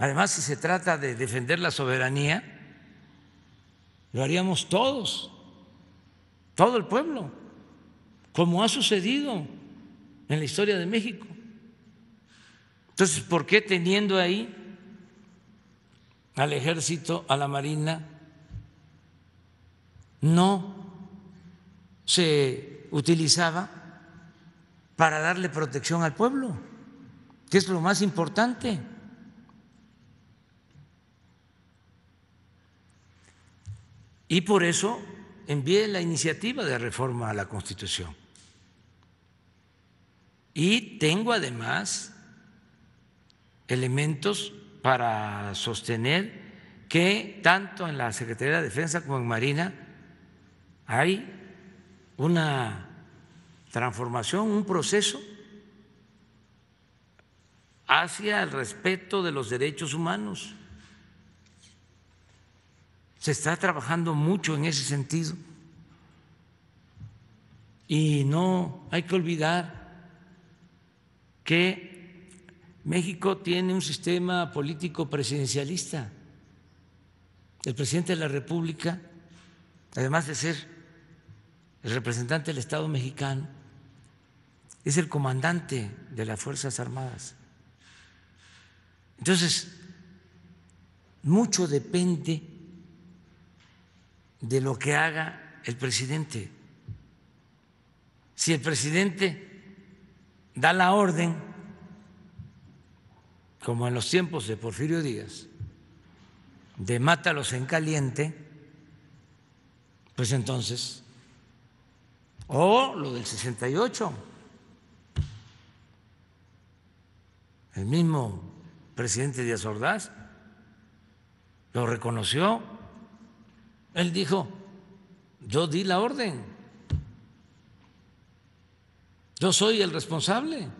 Además, si se trata de defender la soberanía, lo haríamos todos, todo el pueblo, como ha sucedido en la historia de México. Entonces, ¿por qué teniendo ahí al ejército, a la marina, no se utilizaba para darle protección al pueblo, que es lo más importante? Y por eso envié la iniciativa de reforma a la Constitución. Y tengo además elementos para sostener que tanto en la Secretaría de Defensa como en Marina hay una transformación, un proceso hacia el respeto de los derechos humanos. Se está trabajando mucho en ese sentido. Y no hay que olvidar que México tiene un sistema político presidencialista. El presidente de la República, además de ser el representante del Estado mexicano, es el comandante de las Fuerzas Armadas. Entonces, mucho depende de lo que haga el presidente. Si el presidente da la orden, como en los tiempos de Porfirio Díaz, de mátalos en caliente, pues entonces, o lo del 68, el mismo presidente Díaz Ordaz lo reconoció él dijo, yo di la orden, yo soy el responsable.